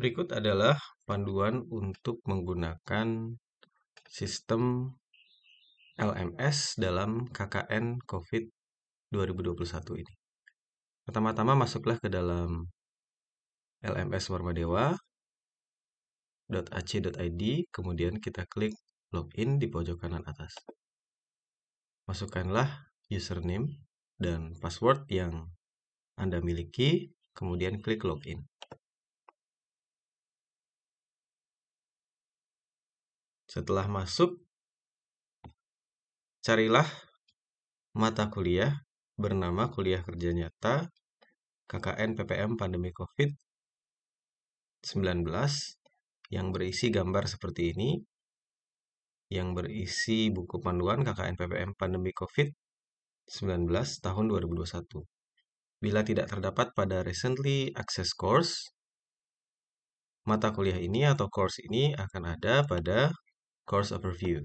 Berikut adalah panduan untuk menggunakan sistem LMS dalam KKN COVID 2021 ini. Pertama-tama masuklah ke dalam LMS warmadewa.ac.id, kemudian kita klik login di pojok kanan atas. Masukkanlah username dan password yang Anda miliki, kemudian klik login. Setelah masuk, carilah mata kuliah bernama Kuliah Kerja Nyata KKN PPM Pandemi COVID-19 yang berisi gambar seperti ini, yang berisi buku panduan KKN PPM Pandemi COVID-19 tahun 2021. Bila tidak terdapat pada recently access course, mata kuliah ini atau course ini akan ada pada Course Overview.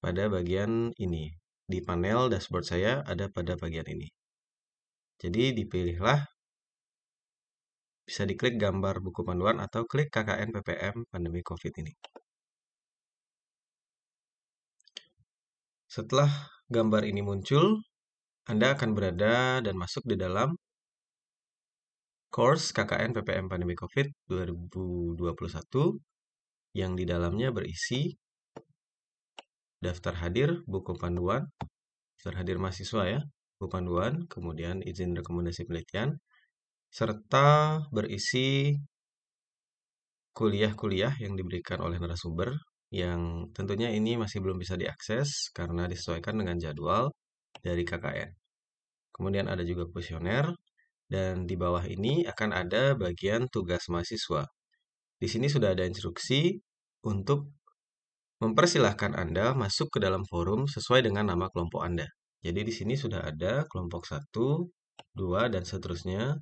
Pada bagian ini, di panel dashboard saya ada pada bagian ini. Jadi dipilihlah, bisa diklik gambar buku panduan atau klik KKN PPM pandemi COVID ini. Setelah gambar ini muncul, Anda akan berada dan masuk di dalam course KKN PPM Pandemi COVID 2021 yang di dalamnya berisi daftar hadir, buku panduan, daftar hadir mahasiswa ya, buku panduan, kemudian izin rekomendasi penelitian, serta berisi kuliah-kuliah yang diberikan oleh narasumber yang tentunya ini masih belum bisa diakses karena disesuaikan dengan jadwal dari KKN. Kemudian ada juga kuesioner dan di bawah ini akan ada bagian tugas mahasiswa. Di sini sudah ada instruksi untuk mempersilahkan Anda masuk ke dalam forum sesuai dengan nama kelompok Anda. Jadi di sini sudah ada kelompok 1, 2, dan seterusnya.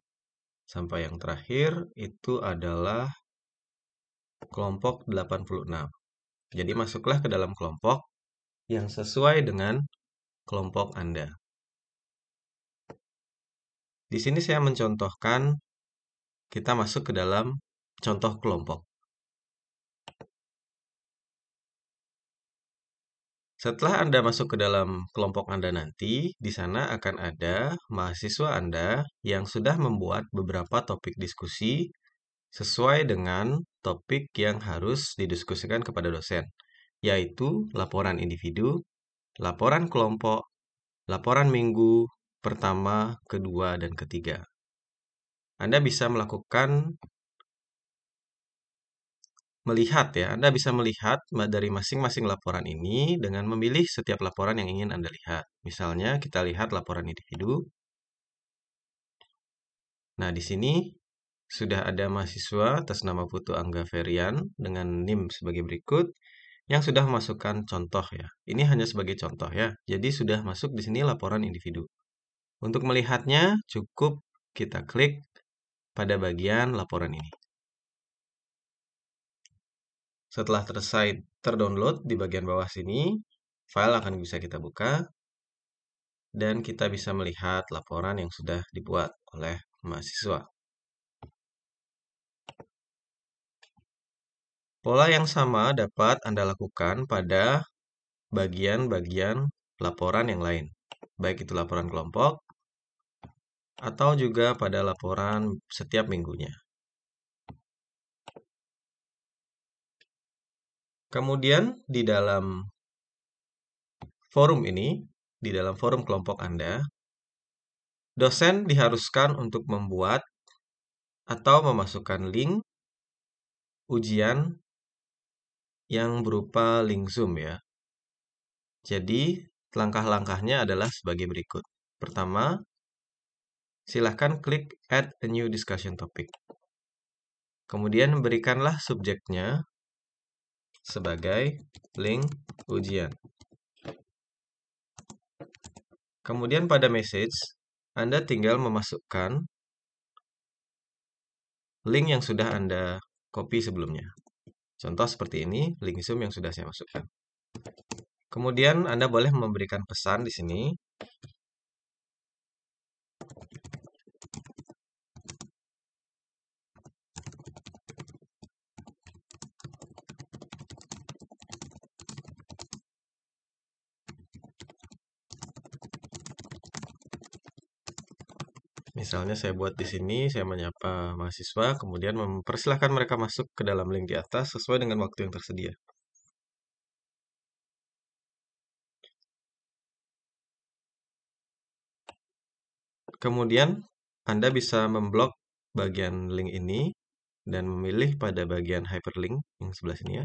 Sampai yang terakhir itu adalah kelompok 86. Jadi masuklah ke dalam kelompok yang sesuai dengan kelompok Anda. Di sini saya mencontohkan kita masuk ke dalam contoh kelompok. Setelah Anda masuk ke dalam kelompok Anda nanti, di sana akan ada mahasiswa Anda yang sudah membuat beberapa topik diskusi sesuai dengan topik yang harus didiskusikan kepada dosen, yaitu laporan individu, laporan kelompok, laporan minggu pertama, kedua, dan ketiga. Anda bisa melakukan melihat ya, Anda bisa melihat dari masing-masing laporan ini dengan memilih setiap laporan yang ingin Anda lihat. Misalnya kita lihat laporan individu. Nah, di sini sudah ada mahasiswa atas nama Putu Angga Ferian dengan NIM sebagai berikut yang sudah masukkan contoh ya. Ini hanya sebagai contoh ya. Jadi sudah masuk di sini laporan individu. Untuk melihatnya cukup kita klik pada bagian laporan ini. Setelah selesai terdownload di bagian bawah sini, file akan bisa kita buka dan kita bisa melihat laporan yang sudah dibuat oleh mahasiswa. Pola yang sama dapat Anda lakukan pada bagian-bagian laporan yang lain, baik itu laporan kelompok atau juga pada laporan setiap minggunya. Kemudian di dalam forum ini, di dalam forum kelompok Anda, dosen diharuskan untuk membuat atau memasukkan link ujian yang berupa link Zoom ya. Jadi, langkah-langkahnya adalah sebagai berikut. Pertama, silahkan klik Add a new discussion topic. Kemudian berikanlah subjeknya sebagai link ujian. Kemudian pada message, Anda tinggal memasukkan link yang sudah Anda copy sebelumnya. Contoh seperti ini, link Zoom yang sudah saya masukkan. Kemudian Anda boleh memberikan pesan di sini Misalnya saya buat di sini, saya menyapa mahasiswa, kemudian mempersilahkan mereka masuk ke dalam link di atas sesuai dengan waktu yang tersedia. Kemudian, Anda bisa memblok bagian link ini dan memilih pada bagian hyperlink yang sebelah sini ya.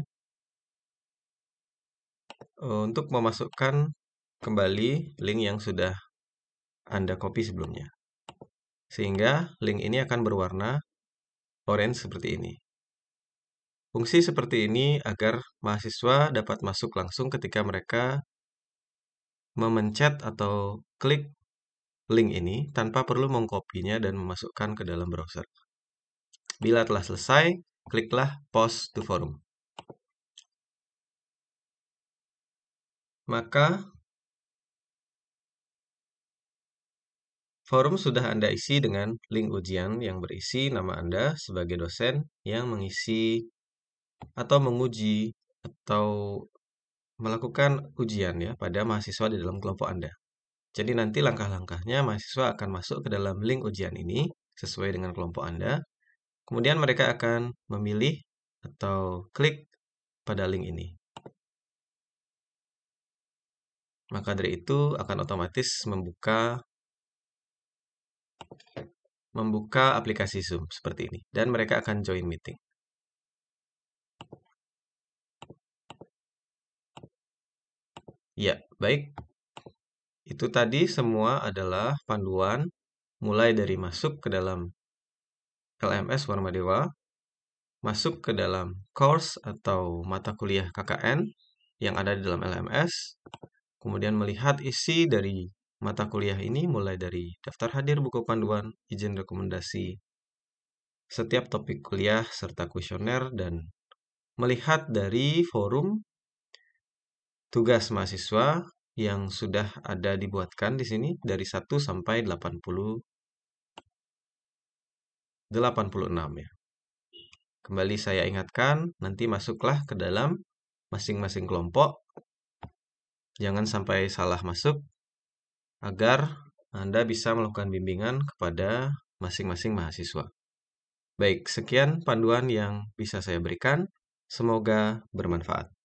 Untuk memasukkan kembali link yang sudah Anda copy sebelumnya sehingga link ini akan berwarna orange seperti ini. Fungsi seperti ini agar mahasiswa dapat masuk langsung ketika mereka memencet atau klik link ini tanpa perlu mengkopinya dan memasukkan ke dalam browser. Bila telah selesai, kliklah Post to Forum. Maka Forum sudah Anda isi dengan link ujian yang berisi nama Anda sebagai dosen yang mengisi atau menguji atau melakukan ujian ya pada mahasiswa di dalam kelompok Anda. Jadi nanti langkah-langkahnya mahasiswa akan masuk ke dalam link ujian ini sesuai dengan kelompok Anda. Kemudian mereka akan memilih atau klik pada link ini. Maka dari itu akan otomatis membuka membuka aplikasi Zoom seperti ini dan mereka akan join meeting. Ya, baik. Itu tadi semua adalah panduan mulai dari masuk ke dalam LMS Warma Dewa, masuk ke dalam course atau mata kuliah KKN yang ada di dalam LMS, kemudian melihat isi dari Mata kuliah ini mulai dari daftar hadir buku panduan, izin rekomendasi, setiap topik kuliah serta kuesioner dan melihat dari forum tugas mahasiswa yang sudah ada dibuatkan di sini dari 1 sampai 80 86 ya. Kembali saya ingatkan, nanti masuklah ke dalam masing-masing kelompok. Jangan sampai salah masuk agar Anda bisa melakukan bimbingan kepada masing-masing mahasiswa. Baik, sekian panduan yang bisa saya berikan. Semoga bermanfaat.